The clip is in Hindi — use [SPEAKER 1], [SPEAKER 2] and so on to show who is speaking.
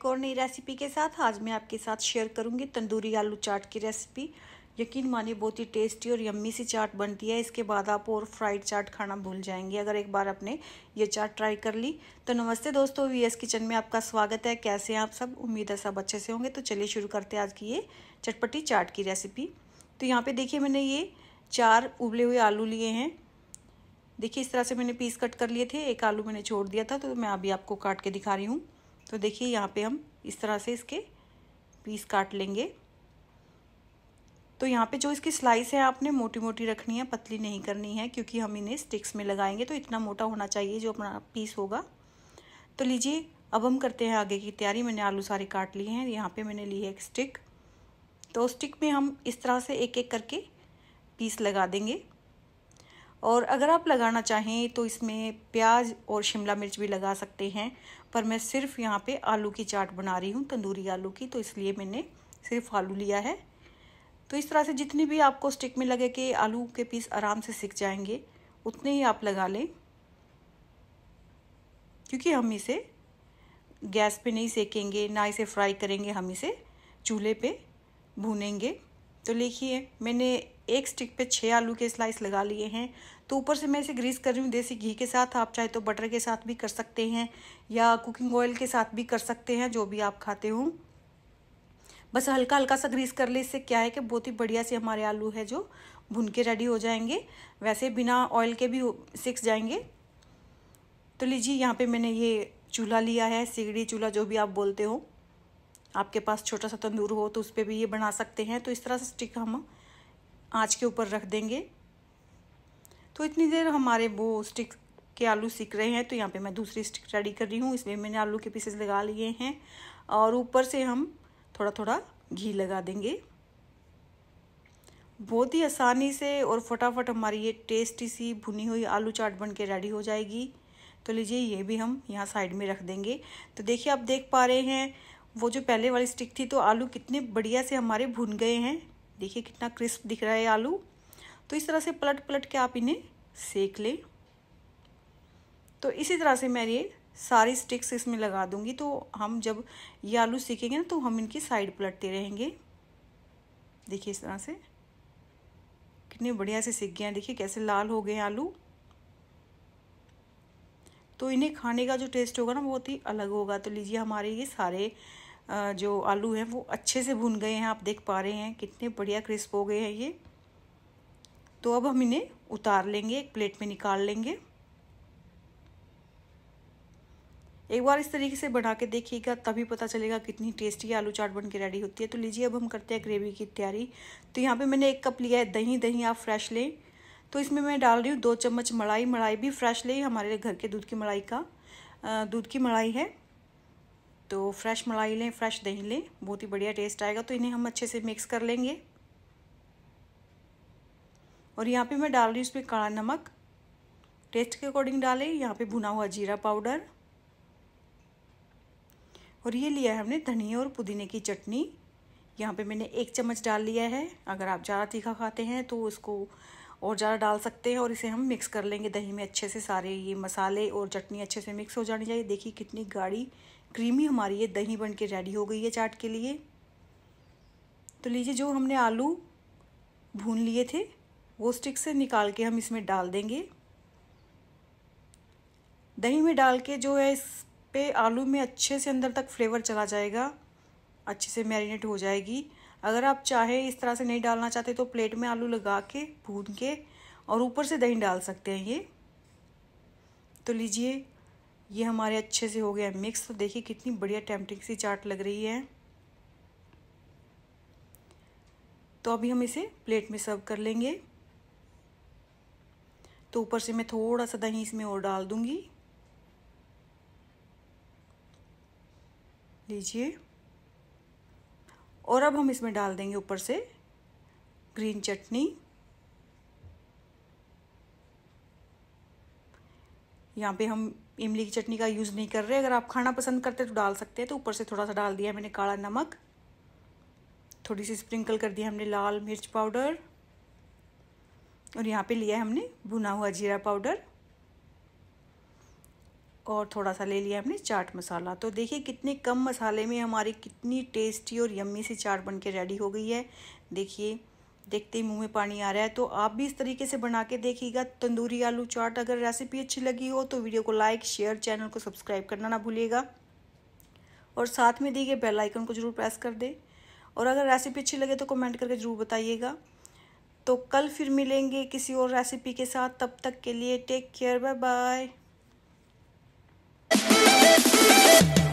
[SPEAKER 1] एक और नई रेसिपी के साथ आज मैं आपके साथ शेयर करूंगी तंदूरी आलू चाट की रेसिपी यकीन मानिए बहुत ही टेस्टी और यम्मी सी चाट बनती है इसके बाद आप और फ्राइड चाट खाना भूल जाएंगे अगर एक बार आपने ये चाट ट्राई कर ली तो नमस्ते दोस्तों वी एस किचन में आपका स्वागत है कैसे हैं आप सब उम्मीद है सब अच्छे से होंगे तो चलिए शुरू करते हैं आज की ये चटपटी चाट की रेसिपी तो यहाँ पर देखिए मैंने ये चार उबले हुए आलू लिए हैं देखिए इस तरह से मैंने पीस कट कर लिए थे एक आलू मैंने छोड़ दिया था तो मैं अभी आपको काट के दिखा रही हूँ तो देखिए यहाँ पे हम इस तरह से इसके पीस काट लेंगे तो यहाँ पे जो इसकी स्लाइस है आपने मोटी मोटी रखनी है पतली नहीं करनी है क्योंकि हम इन्हें स्टिक्स में लगाएंगे तो इतना मोटा होना चाहिए जो अपना पीस होगा तो लीजिए अब हम करते हैं आगे की तैयारी मैंने आलू सारे काट लिए हैं यहाँ पे मैंने ली है एक स्टिक तो स्टिक में हम इस तरह से एक एक करके पीस लगा देंगे और अगर आप लगाना चाहें तो इसमें प्याज और शिमला मिर्च भी लगा सकते हैं पर मैं सिर्फ यहाँ पे आलू की चाट बना रही हूँ तंदूरी आलू की तो इसलिए मैंने सिर्फ आलू लिया है तो इस तरह से जितनी भी आपको स्टिक में लगे कि आलू के पीस आराम से सिक जाएंगे उतने ही आप लगा लें क्योंकि हम इसे गैस पे नहीं सेकेंगे ना इसे फ्राई करेंगे हम इसे चूल्हे पे भूनेंगे तो देखिए मैंने एक स्टिक पे छः आलू के स्लाइस लगा लिए हैं तो ऊपर से मैं इसे ग्रीस कर रही हूँ देसी घी के साथ आप चाहे तो बटर के साथ भी कर सकते हैं या कुकिंग ऑयल के साथ भी कर सकते हैं जो भी आप खाते हो बस हल्का हल्का सा ग्रीस कर ले इससे क्या है कि बहुत ही बढ़िया से हमारे आलू है जो भुन के रेडी हो जाएंगे वैसे बिना ऑयल के भी सिक्स जाएंगे तो लीजिए यहाँ पे मैंने ये चूल्हा लिया है सिगड़ी चूल्हा जो भी आप बोलते हो आपके पास छोटा सा तंदूर हो तो उस पर भी ये बना सकते हैं तो इस तरह से स्टिक हम आँच के ऊपर रख देंगे तो इतनी देर हमारे वो स्टिक के आलू सीख रहे हैं तो यहाँ पे मैं दूसरी स्टिक रेडी कर रही हूँ इसमें मैंने आलू के पीसेस लगा लिए हैं और ऊपर से हम थोड़ा थोड़ा घी लगा देंगे बहुत ही आसानी से और फटाफट हमारी ये टेस्टी सी भुनी हुई आलू चाट बन के रेडी हो जाएगी तो लीजिए ये भी हम यहाँ साइड में रख देंगे तो देखिए आप देख पा रहे हैं वो जो पहले वाली स्टिक थी तो आलू कितने बढ़िया से हमारे भुन गए हैं देखिए कितना क्रिस्प दिख रहा है आलू तो इस तरह से पलट पलट के आप इन्हें सेक लें तो इसी तरह से मैं ये सारी स्टिक्स इसमें लगा दूंगी तो हम जब ये आलू सीखेंगे ना तो हम इनकी साइड पलटते रहेंगे देखिए इस तरह से कितने बढ़िया से सीख गए हैं देखिए कैसे लाल हो गए आलू तो इन्हें खाने का जो टेस्ट होगा ना बहुत ही अलग होगा तो लीजिए हमारे ये सारे जो आलू हैं वो अच्छे से भुन गए हैं आप देख पा रहे हैं कितने बढ़िया क्रिस्प हो गए हैं ये तो अब हम इन्हें उतार लेंगे एक प्लेट में निकाल लेंगे एक बार इस तरीके से बढ़ा के देखिएगा तभी पता चलेगा कितनी टेस्टी आलू चाट बन के रेडी होती है तो लीजिए अब हम करते हैं ग्रेवी की तैयारी तो यहाँ पे मैंने एक कप लिया है दही दही आप फ्रेश लें तो इसमें मैं डाल रही हूँ दो चम्मच मलाई मलाई भी फ्रेश लें हमारे घर के दूध की मलाई का दूध की मलाई है तो फ्रेश मलाई लें फ्रेश दही लें बहुत ही बढ़िया टेस्ट आएगा तो इन्हें हम अच्छे से मिक्स कर लेंगे और यहाँ पे मैं डाल रही हूँ उसमें काला नमक टेस्ट के अकॉर्डिंग डालें यहाँ पे भुना हुआ जीरा पाउडर और ये लिया है हमने धनिया और पुदीने की चटनी यहाँ पे मैंने एक चम्मच डाल लिया है अगर आप ज़्यादा तीखा खाते हैं तो उसको और ज़्यादा डाल सकते हैं और इसे हम मिक्स कर लेंगे दही में अच्छे से सारे ये मसाले और चटनी अच्छे से मिक्स हो जानी चाहिए देखिए कितनी गाढ़ी क्रीमी हमारी ये दही बन के रेडी हो गई है चाट के लिए तो लीजिए जो हमने आलू भून लिए थे वो स्टिक से निकाल के हम इसमें डाल देंगे दही में डाल के जो है इस पे आलू में अच्छे से अंदर तक फ्लेवर चला जाएगा अच्छे से मैरिनेट हो जाएगी अगर आप चाहे इस तरह से नहीं डालना चाहते तो प्लेट में आलू लगा के भून के और ऊपर से दही डाल सकते हैं ये तो लीजिए ये हमारे अच्छे से हो गया है मिक्स तो देखिए कितनी बढ़िया टेम्पटिंग सी चाट लग रही है तो अभी हम इसे प्लेट में सर्व कर लेंगे तो ऊपर से मैं थोड़ा सा दही इसमें और डाल दूंगी लीजिए और अब हम इसमें डाल देंगे ऊपर से ग्रीन चटनी यहाँ पे हम इमली की चटनी का यूज़ नहीं कर रहे अगर आप खाना पसंद करते तो डाल सकते हैं तो ऊपर से थोड़ा सा डाल दिया मैंने काला नमक थोड़ी सी स्प्रिंकल कर दिया हमने लाल मिर्च पाउडर और यहाँ पे लिया है हमने भुना हुआ जीरा पाउडर और थोड़ा सा ले लिया हमने चाट मसाला तो देखिए कितने कम मसाले में हमारी कितनी टेस्टी और यम्मी सी चाट बन के रेडी हो गई है देखिए देखते ही मुंह में पानी आ रहा है तो आप भी इस तरीके से बना के देखिएगा तंदूरी आलू चाट अगर रेसिपी अच्छी लगी हो तो वीडियो को लाइक शेयर चैनल को सब्सक्राइब करना ना भूलिएगा और साथ में दिए गए बेल आइकन को ज़रूर प्रेस कर दें और अगर रेसिपी अच्छी लगे तो कमेंट करके ज़रूर बताइएगा तो कल फिर मिलेंगे किसी और रेसिपी के साथ तब तक के लिए टेक केयर बाय बाय